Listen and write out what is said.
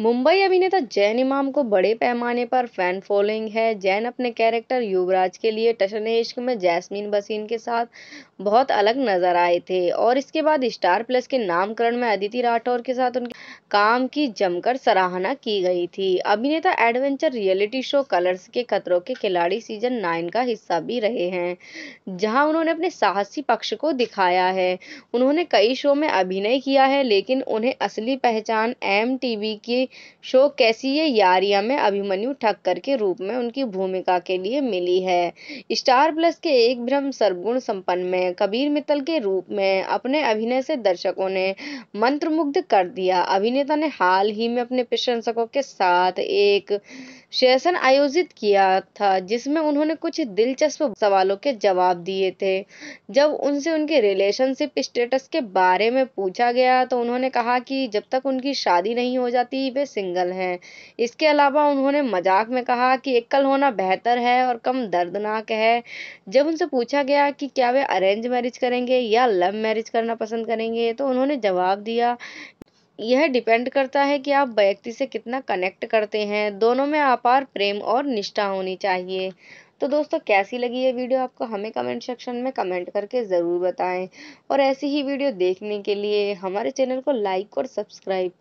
मुंबई अभिनेता जैन इमाम को बड़े पैमाने पर फैन फॉलोइंग है जैन अपने कैरेक्टर युवराज के लिए टशन इश्क में जैस्मीन बसीन के साथ बहुत अलग नजर आए थे और इसके बाद स्टार प्लस के नामकरण में अदिति राठौर के साथ उनके काम की जमकर सराहना की गई थी अभिनेता एडवेंचर रियलिटी शो कलर्स के खतरों के खिलाड़ी सीजन नाइन का हिस्सा भी रहे हैं जहाँ उन्होंने अपने साहसी पक्ष को दिखाया है उन्होंने कई शो में अभिनय किया है लेकिन उन्हें असली पहचान एम टी वी की फिल्मी शो कैसी है यारिया में अभिमन्यु ठक्कर के रूप में उनकी भूमिका के लिए मिली है स्टार प्लस के एक भ्रम सर्वगुण संपन्न में कबीर मित्तल के रूप में अपने अभिनय से दर्शकों ने मंत्रमुग्ध कर दिया अभिनेता ने हाल ही में अपने प्रशंसकों के साथ एक सेशन आयोजित किया था जिसमें उन्होंने कुछ दिलचस्प सवालों के जवाब दिए थे जब उनसे उनके रिलेशनशिप स्टेटस के बारे में पूछा गया तो उन्होंने कहा कि जब तक उनकी शादी नहीं हो जाती वे सिंगल हैं इसके अलावा उन्होंने मजाक में कहा कि एकल होना बेहतर है और कम दर्दनाक है जब उनसे पूछा गया कि क्या वे अरेंज मैरिज करेंगे या लव मैरिज करना पसंद करेंगे तो उन्होंने जवाब दिया यह डिपेंड करता है कि आप व्यक्ति से कितना कनेक्ट करते हैं दोनों में अपार प्रेम और निष्ठा होनी चाहिए तो दोस्तों कैसी लगी ये वीडियो आपको हमें कमेंट सेक्शन में कमेंट करके ज़रूर बताएं और ऐसी ही वीडियो देखने के लिए हमारे चैनल को लाइक और सब्सक्राइब